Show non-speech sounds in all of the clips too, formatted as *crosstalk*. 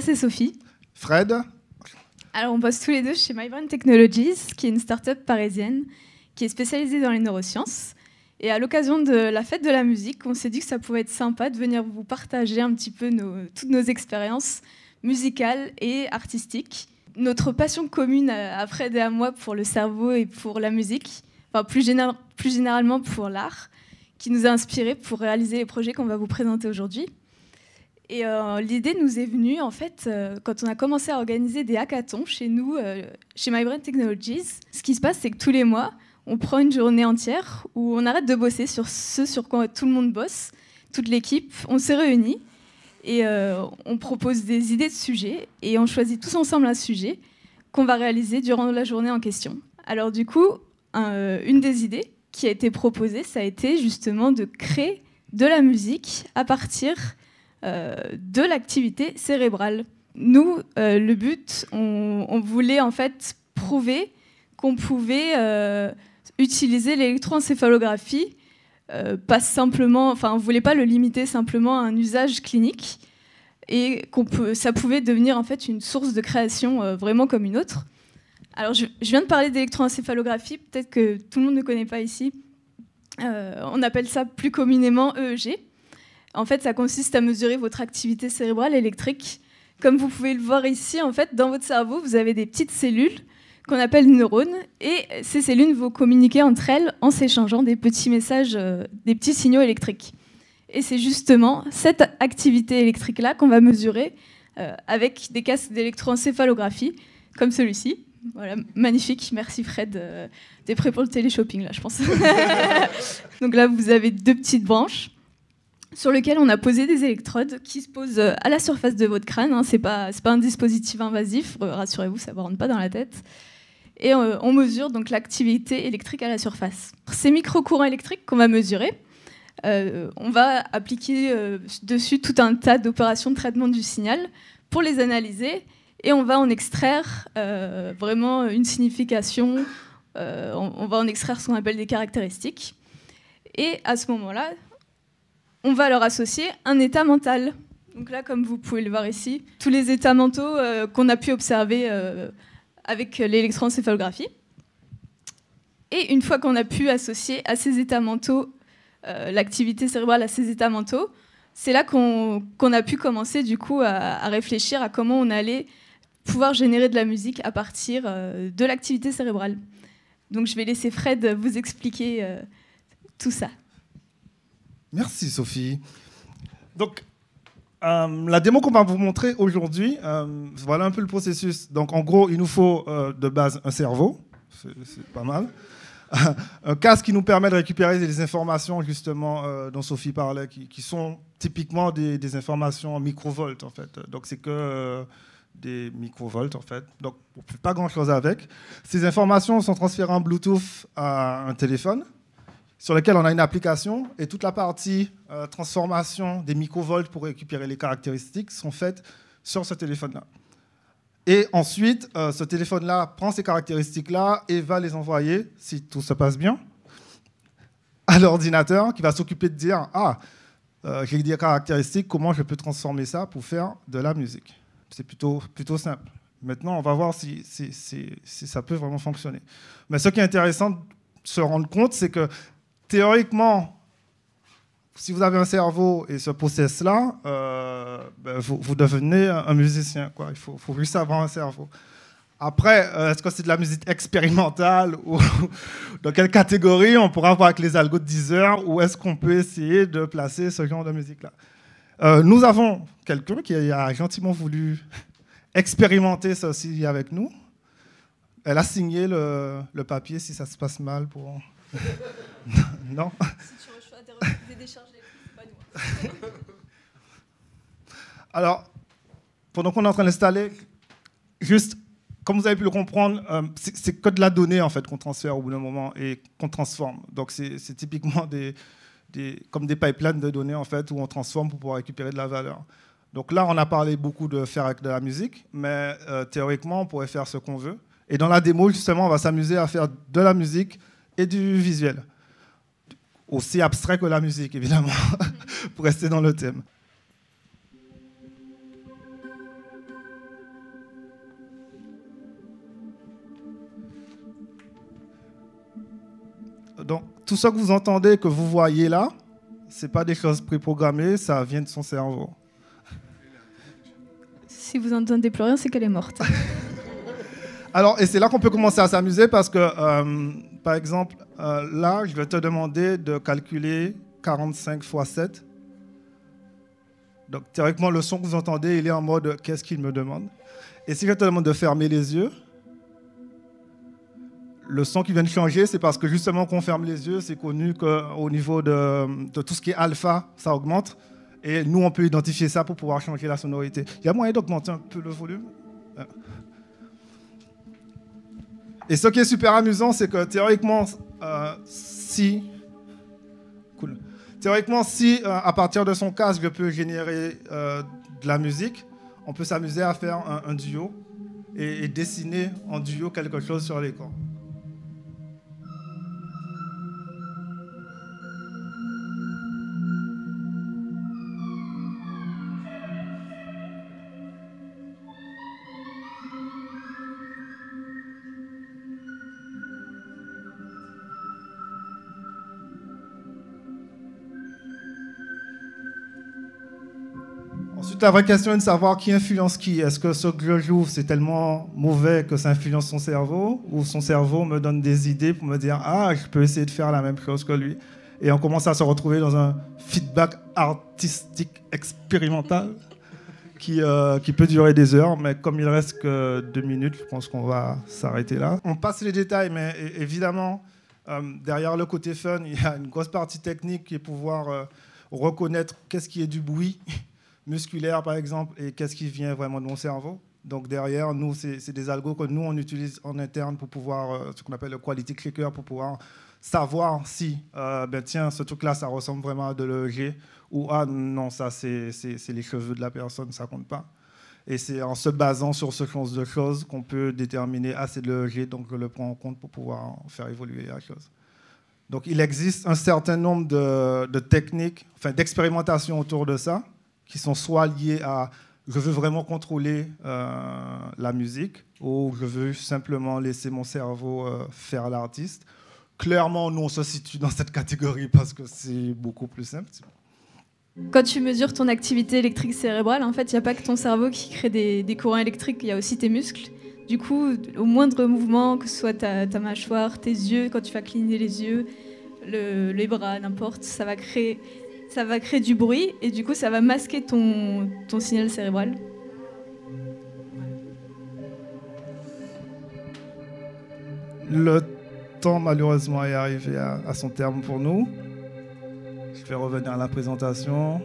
c'est Sophie. Fred Alors, on bosse tous les deux chez MyBrain Technologies, qui est une start-up parisienne qui est spécialisée dans les neurosciences. Et à l'occasion de la fête de la musique, on s'est dit que ça pouvait être sympa de venir vous partager un petit peu nos, toutes nos expériences musicales et artistiques. Notre passion commune à Fred et à moi pour le cerveau et pour la musique, enfin plus, plus généralement pour l'art, qui nous a inspirés pour réaliser les projets qu'on va vous présenter aujourd'hui. Et euh, l'idée nous est venue, en fait, euh, quand on a commencé à organiser des hackathons chez nous, euh, chez MyBrain Technologies. Ce qui se passe, c'est que tous les mois, on prend une journée entière où on arrête de bosser sur ce sur quoi tout le monde bosse, toute l'équipe. On se réunit et on propose des idées de sujets et on choisit tous ensemble un sujet qu'on va réaliser durant la journée en question. Alors du coup, une des idées qui a été proposée, ça a été justement de créer de la musique à partir euh, de l'activité cérébrale. Nous, euh, le but, on, voulait en fait prouver qu'on pouvait euh, utiliser l'électroencéphalographie, pas simplement, enfin, on ne voulait pas le limiter simplement à un usage clinique, et qu'on ça pouvait devenir en fait une source de création vraiment comme une autre. Alors je, viens de parler d'électroencéphalographie, peut-être que tout le monde ne connaît pas ici. on appelle ça plus communément EEG. En fait, ça consiste à mesurer votre activité cérébrale électrique. Comme vous pouvez le voir ici, en fait, dans votre cerveau, vous avez des petites cellules qu'on appelle neurones, et ces cellules vont communiquer entre elles en s'échangeant des petits messages, euh, des petits signaux électriques. Et c'est justement cette activité électrique-là qu'on va mesurer euh, avec des casques d'électroencéphalographie, comme celui-ci. Voilà, magnifique, merci Fred. des euh, T'es prêt pour le télé là, je pense. *laughs* Donc là, vous avez deux petites branches sur lequel on a posé des électrodes qui se posent euh, à la surface de votre crâne. Hein. Ce n'est pas pas un dispositif invasif, euh, rassurez-vous, ça ne vous rentre pas dans la tête. Et euh, on mesure donc l'activité électrique à la surface. Ces micro-courants électriques qu'on va mesurer, on va appliquer dessus tout un tas d'opérations de traitement du signal pour les analyser et on va en extraire vraiment une signification, on, on va en extraire ce qu'on appelle des caractéristiques. Et à ce moment-là, on va leur associer un état mental. Donc là, comme vous pouvez le voir ici, tous les états mentaux euh, qu'on a pu observer euh, avec l'électroencéphalographie. Et une fois qu'on a pu associer à ces états mentaux euh, l'activité cérébrale à ces états mentaux, c'est là qu'on a pu commencer du coup à, réfléchir à comment on allait pouvoir générer de la musique à partir de l'activité cérébrale. Donc je vais laisser Fred vous expliquer tout ça. Merci Sophie. Donc, euh, la démo qu'on va vous montrer aujourd'hui, euh, voilà un peu le processus. Donc, en gros, il nous faut euh, de base un cerveau, c'est pas mal. *laughs* un casque qui nous permet de récupérer des informations, justement, dont Sophie parlait, qui, sont typiquement des, des, informations en microvolts, en fait. Donc, c'est que des microvolts en fait. Donc, on pas grand-chose avec. Ces informations sont transférées en Bluetooth à un téléphone sur lequel on a une application et toute la partie euh, transformation des microvolts pour récupérer les caractéristiques sont faites sur ce téléphone-là. Et ensuite, euh, ce téléphone-là prend ces caractéristiques-là et va les envoyer, si tout se passe bien, à l'ordinateur qui va s'occuper de dire Ah, euh, j'ai des caractéristiques, comment je peux transformer ça pour faire de la musique C'est plutôt, plutôt simple. Maintenant, on va voir si, si ça peut vraiment fonctionner. Mais ce qui est intéressant de se rendre compte, c'est que théoriquement, si vous avez un cerveau et ce process-là, euh, ben, vous, devenez un musicien. Quoi. Il faut, faut juste avoir un cerveau. Après, euh, est-ce que c'est de la musique expérimentale ou *laughs* dans quelle catégorie on pourra voir avec les algos de 10 heures ou est-ce qu'on peut essayer de placer ce genre de musique-là euh, Nous avons quelqu'un qui a gentiment voulu expérimenter ceci avec nous. Elle a signé le, le papier si ça se passe mal pour... *laughs* non. Hein. Alors, pendant qu'on est en train d'installer, juste, comme vous avez pu le comprendre, euh, c'est que de la donnée en fait qu'on transfère au bout d'un moment et qu'on transforme. Donc c'est typiquement des, comme des pipelines de données en fait où on transforme pour pouvoir récupérer de la valeur. Donc là, on a parlé beaucoup de faire avec de la musique, mais euh, théoriquement, on pourrait faire ce qu'on veut. Et dans la démo, justement, on va s'amuser à faire de la musique et du visuel aussi abstrait que la musique, évidemment, *laughs* pour rester dans le thème. Donc, tout ce que vous entendez, que vous voyez là, ce n'est pas des choses préprogrammées, ça vient de son cerveau. Si vous entendez rien, c'est qu'elle est morte. *laughs* Alors, et c'est là qu'on peut commencer à s'amuser parce que euh, par exemple, euh, là, je vais te demander de calculer 45 fois 7. Donc théoriquement, le son que vous entendez, il est en mode qu'est-ce qu'il me demande. Et si je te demande de fermer les yeux, le son qui vient de changer, c'est parce que justement qu'on ferme les yeux, c'est connu qu'au niveau de, de, tout ce qui est alpha, ça augmente. Et nous, on peut identifier ça pour pouvoir changer la sonorité. Il y a moyen d'augmenter un peu le volume euh, et ce qui est super amusant, c'est que théoriquement, euh, si. Cool. Théoriquement, si euh, à partir de son casque, je peux générer euh, de la musique, on peut s'amuser à faire un, duo et, dessiner en duo quelque chose sur l'écran. la vraie question est de savoir qui influence qui. Est-ce que ce que je joue, c'est tellement mauvais que ça influence son cerveau Ou son cerveau me donne des idées pour me dire Ah, je peux essayer de faire la même chose que lui Et on commence à se retrouver dans un feedback artistique expérimental qui, euh, qui peut durer des heures, mais comme il reste que deux minutes, je pense qu'on va s'arrêter là. On passe les détails, mais évidemment, euh, derrière le côté fun, *laughs* il y a une grosse partie technique qui est pouvoir. Euh, reconnaître qu'est-ce qui est du bruit musculaire, par exemple, et qu'est-ce qui vient vraiment de mon cerveau. Donc derrière, nous, c'est des algos que nous, on utilise en interne pour pouvoir, euh, ce qu'on appelle le quality clicker, pour pouvoir savoir si, euh, ben tiens, ce truc-là, ça ressemble vraiment à de l'EEG, ou ah non, ça, c'est les cheveux de la personne, ça compte pas. Et c'est en se basant sur ce genre de choses qu'on peut déterminer, ah, c'est de l'EEG, donc je le prends en compte pour pouvoir faire évoluer la chose. Donc il existe un certain nombre de, de techniques, enfin d'expérimentations autour de ça qui sont soit liées à je veux vraiment contrôler euh, la musique ou je veux simplement laisser mon cerveau euh, faire l'artiste. Clairement, nous, on se situe dans cette catégorie parce que c'est beaucoup plus simple. Quand tu mesures ton activité électrique cérébrale, en fait, il n'y a pas que ton cerveau qui crée des, courants électriques, il y a aussi tes muscles. Du coup, au moindre mouvement, que ce soit ta, mâchoire, tes yeux, quand tu vas cligner les yeux, les bras, n'importe, ça va créer ça va créer du bruit et du coup ça va masquer ton, ton signal cérébral. Le temps malheureusement est arrivé à, son terme pour nous. Je vais revenir à la présentation.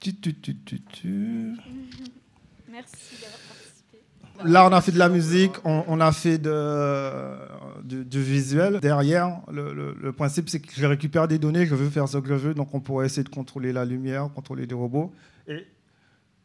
Tu, tu, tu, Merci d'avoir participé. Là, on a fait de la musique, on a fait de, du, visuel. Derrière, le, principe, c'est que je récupère des données, je veux faire ce que je veux, donc on pourrait essayer de contrôler la lumière, contrôler des robots. Et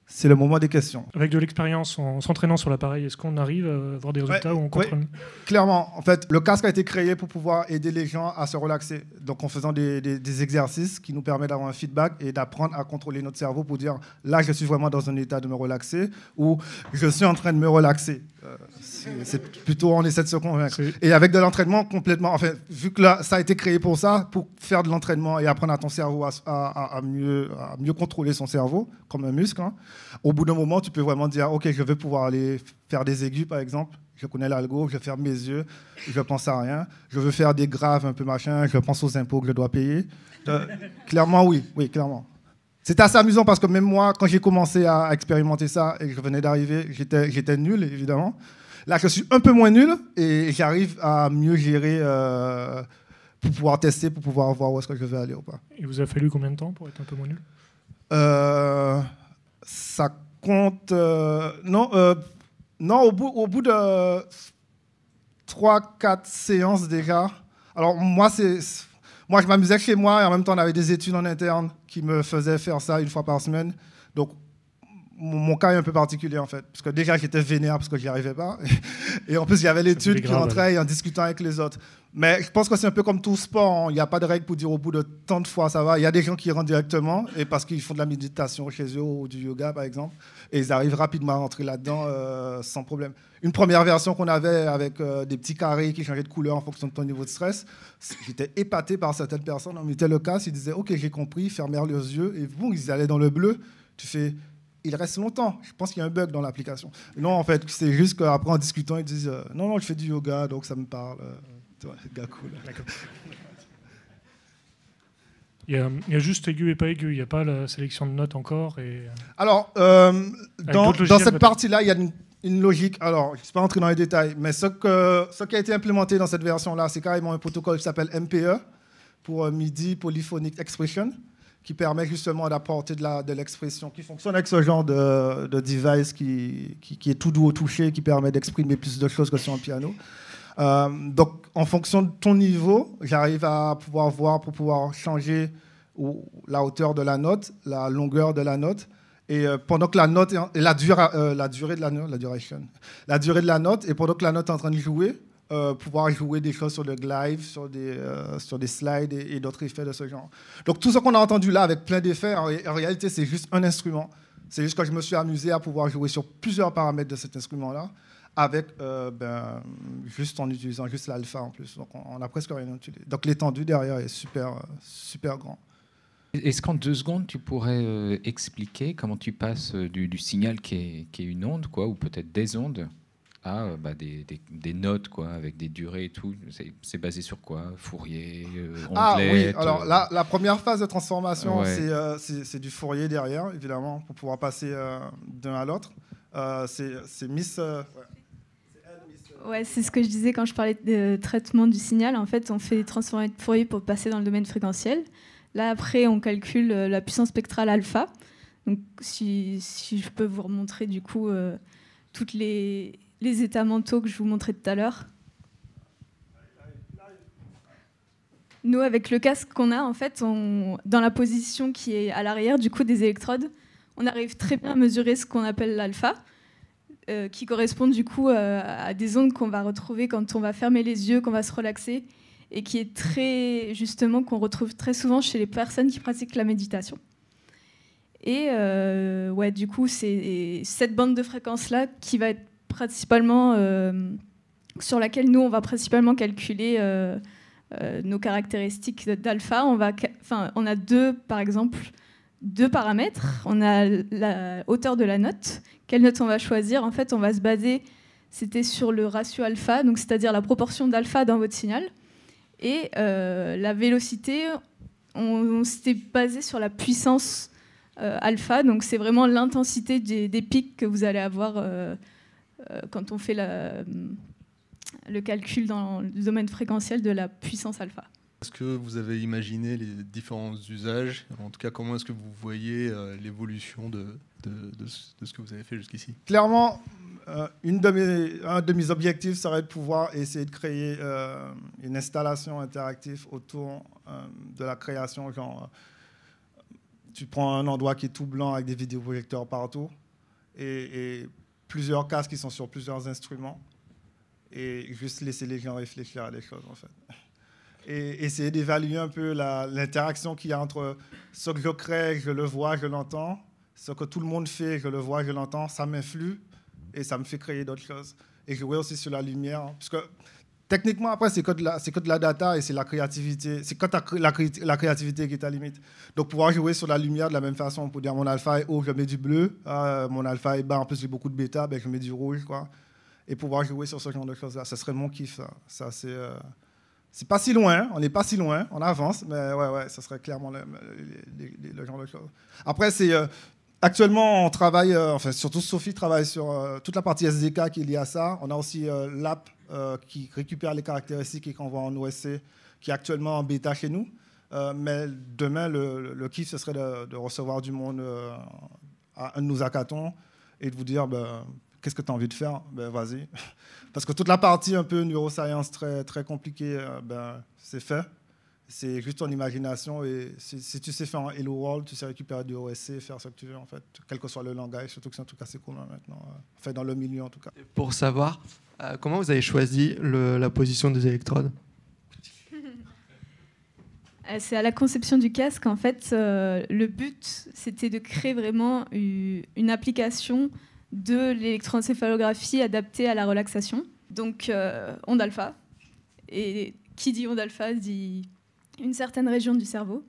c'est le moment des questions. Avec de l'expérience, en s'entraînant sur l'appareil, est-ce qu'on arrive à avoir des résultats ou on comprend Clairement, en fait, le casque a été créé pour pouvoir aider les gens à se relaxer. Donc en faisant des, des, exercices qui nous permettent d'avoir un feedback et d'apprendre à contrôler notre cerveau pour dire là, je suis vraiment dans un état de me relaxer ou je suis en train de me relaxer. Euh, c'est plutôt on essaie de se convaincre. Et avec de l'entraînement complètement, enfin, vu que là, ça a été créé pour ça, pour faire de l'entraînement et apprendre à ton cerveau à, mieux, à, mieux, contrôler son cerveau, comme un muscle, hein, au bout d'un moment, tu peux vraiment dire, OK, je veux pouvoir aller faire des aigus, par exemple, je connais l'algo, je ferme mes yeux, je pense à rien, je veux faire des graves un peu machin, je pense aux impôts que je dois payer. Euh, clairement, oui, oui, clairement. C'était assez amusant parce que même moi, quand j'ai commencé à expérimenter ça et que je venais d'arriver, j'étais nul, évidemment là je suis un peu moins nul et j'arrive à mieux gérer euh, pour pouvoir tester, pour pouvoir voir où est-ce que je vais aller ou pas. Il vous a fallu combien de temps pour être un peu moins nul euh, Ça compte. Euh, non, non au, bout, au bout de 3-4 séances déjà. Alors, moi, c'est. Moi, je m'amusais chez moi et en même temps, on avait des études en interne qui me faisaient faire ça une fois par semaine. Donc, mon cas est un peu particulier en fait, parce que déjà j'étais vénère parce que j'y arrivais pas, *laughs* et en plus il y avait l'étude qui rentrait en discutant avec les autres. Mais je pense que c'est un peu comme tout sport, hein. il n'y a pas de règle pour dire au bout de tant de fois ça va. Il y a des gens qui rentrent directement, et parce qu'ils font de la méditation chez eux ou du yoga par exemple, et ils arrivent rapidement à rentrer là-dedans euh, sans problème. Une première version qu'on avait avec euh, des petits carrés qui changeaient de couleur en fonction de ton niveau de stress, j'étais épaté par certaines personnes, on mettait le cas, ils disaient ok j'ai compris, fermèrent les yeux, et boum ils allaient dans le bleu, tu fais il reste longtemps. Je pense qu'il y a un bug dans l'application. Non, en fait, c'est juste qu'après, en discutant, ils disent euh, Non, non, je fais du yoga, donc ça me parle. Euh, c'est gars cool. *laughs* Il y, a, juste aigu et pas aigu, il n'y a pas la sélection de notes encore. Euh, Alors, dans, cette partie-là, il y a une, logique. Alors, je ne suis pas entrer dans les détails, mais ce, ce qui a été implémenté dans cette version-là, c'est carrément un protocole qui s'appelle MPE, pour MIDI Polyphonic Expression qui permet justement d'apporter de l'expression, de qui fonctionne avec ce genre de, device qui, qui, est tout doux au toucher, qui permet d'exprimer plus de choses que sur un piano. Euh, donc, en fonction de ton niveau, j'arrive à pouvoir voir pour pouvoir changer la hauteur de la note, la longueur de la note. Et euh, pendant que la note, la, euh, la durée de la, la duration, la durée de la note, et pendant que la note est en train de jouer, euh, pouvoir jouer des choses sur le Glive, sur des, euh, sur des slides et, d'autres effets de ce genre. Donc tout ce qu'on a entendu là avec plein d'effets, en, en, réalité, c'est juste un instrument. C'est juste que je me suis amusé à pouvoir jouer sur plusieurs paramètres de cet instrument-là, avec euh, ben, juste en utilisant juste l'alpha en plus. Donc on a presque rien utilisé. Donc l'étendue derrière est super, super grand. Est-ce qu'en deux secondes, tu pourrais expliquer comment tu passes du, signal qui est, qui est, une onde, quoi, ou peut-être des ondes, ah, euh, bah, des, notes, quoi, avec des durées et tout. C'est basé sur quoi Fourier, euh, Ah oui, alors euh, la, première phase de transformation, c'est du Fourier derrière, évidemment, pour pouvoir passer d'un à l'autre. c'est Miss... Ouais. c'est ce que je disais quand je parlais de traitement du signal. En fait, on fait transformer de Fourier pour passer dans le domaine fréquentiel. Là, après, on calcule la puissance spectrale alpha. Donc, si, je peux vous remontrer du coup toutes les, les états mentaux que je vous montrais tout à l'heure. Nous, avec le casque qu'on a, en fait, dans la position qui est à l'arrière du coup des électrodes, on arrive très bien à mesurer ce qu'on appelle l'alpha, euh, qui correspond du coup euh, à des ondes qu'on va retrouver quand on va fermer les yeux, qu'on va se relaxer, et qui est très justement qu'on retrouve très souvent chez les personnes qui pratiquent la méditation. Et euh, ouais, du coup, c'est cette bande de fréquence là qui va être principalement, euh, sur laquelle nous, on va principalement calculer euh, euh, nos caractéristiques d'alpha. On, va, on a deux, par exemple, deux paramètres. On a la hauteur de la note. Quelle note on va choisir En fait, on va se baser, c'était sur le ratio alpha, donc c'est-à-dire la proportion d'alpha dans votre signal. Et la vélocité, on, s'était basé sur la puissance alpha, donc c'est vraiment l'intensité des, pics que vous allez avoir euh, quand on fait euh, le calcul dans le domaine fréquentiel de la puissance alpha. Est-ce que vous avez imaginé les différents usages En tout cas, comment est-ce que vous voyez euh, l'évolution de, de, ce que vous avez fait jusqu'ici Clairement, de un de mes objectifs serait de pouvoir essayer de créer une installation interactive autour de la création. Genre, tu prends un endroit qui est tout blanc avec des vidéoprojecteurs partout et plusieurs casques qui sont sur plusieurs instruments et juste laisser les gens réfléchir à des choses en fait. Et essayer d'évaluer un peu l'interaction qu'il y a entre ce que je crée, je le vois, je l'entends, ce que tout le monde fait, je le vois, je l'entends, ça m'influe et ça me fait créer d'autres choses. Et je vois aussi sur la lumière, hein. parce que Techniquement, après, c'est que, de la, que la data et c'est la créativité. C'est quand la, la, créativité qui est ta limite. Donc, pouvoir jouer sur la lumière de la même façon, on pour dire mon alpha est haut, je mets du bleu. Euh, mon alpha est bas, en plus, j'ai beaucoup de bêta, ben, je mets du rouge. Quoi. Et pouvoir jouer sur ce genre de choses-là, ça serait mon kiff. Ça, c'est. Euh, c'est pas si loin, on n'est pas si loin, on avance, mais ouais, ouais, ça serait clairement le, genre de choses. Après, c'est. Euh, actuellement, on travaille, enfin surtout Sophie travaille sur toute la partie SDK qui est liée à ça. On a aussi l'app euh, qui récupère les caractéristiques et qu'on voit en OSC, qui est actuellement en bêta chez nous. Euh, mais demain, le, kiff, ce serait de, recevoir du monde euh, à un de nos hackathons et de vous dire ben, qu'est-ce que tu as envie de faire ben, Vas-y. *laughs* Parce que toute la partie un peu neuroscience très, très compliquée, ben, c'est fait c'est juste ton imagination. Et si, tu sais faire un Hello World, tu sais récupérer du OSC, faire ce que tu veux, en fait, quel que soit le langage, surtout que c'est un truc assez cool hein, maintenant, euh, fait dans le milieu en tout cas. pour savoir, euh, comment vous avez choisi la position des électrodes *laughs* euh, c'est à la conception du casque, en fait, le but, c'était de créer vraiment une application de l'électroencéphalographie adaptée à la relaxation. Donc, onde alpha. Et qui dit onde alpha dit une certaine région du cerveau.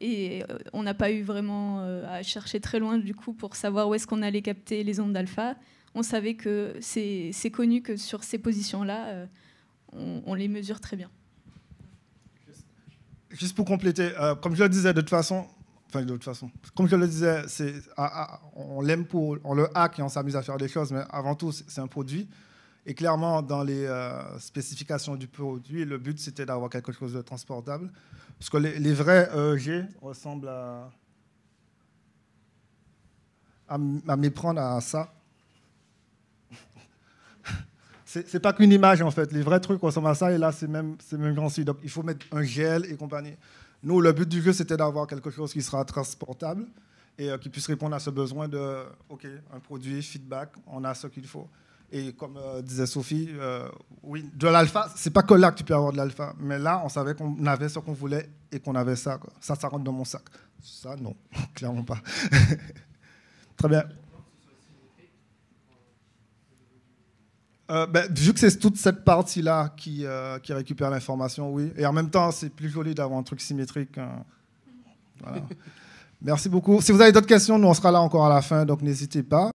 Et euh, on n'a pas eu vraiment euh, à chercher très loin du coup pour savoir où est-ce qu'on allait capter les ondes d'alpha. On savait que c'est connu que sur ces positions-là, euh, on, les mesure très bien. Juste pour compléter, comme je le disais, de toute façon, Enfin, de toute façon. Comme je le disais, c'est, ah, ah, on l'aime pour, on le hack et on s'amuse à faire des choses, mais avant tout, c'est un produit. Et clairement, dans les euh, spécifications du produit, le but, c'était d'avoir quelque chose de transportable. Parce que les, vrais EEG ressemblent à, à, à méprendre à ça. *laughs* c'est pas qu'une image, en fait. Les vrais trucs ressemblent à ça, et là, c'est même, même gentil. Donc, il faut mettre un gel et compagnie. Nous, le but du jeu, c'était d'avoir quelque chose qui sera transportable et euh, qui puisse répondre à ce besoin de, OK, un produit, feedback, on a ce qu'il faut. Et comme euh, disait Sophie, euh, oui, de l'alpha, c'est pas que là que tu peux avoir de l'alpha, mais là, on savait qu'on avait ce qu'on voulait et qu'on avait ça. Ça, ça rentre dans mon sac. Ça, non, *laughs* clairement pas. *laughs* Très bien. Euh, ben, vu que c'est toute cette partie-là qui, récupère l'information, oui. Et en même temps, c'est plus joli d'avoir un truc symétrique. Hein. *laughs* Merci beaucoup. Si vous avez d'autres questions, nous, on sera là encore à la fin, donc n'hésitez pas.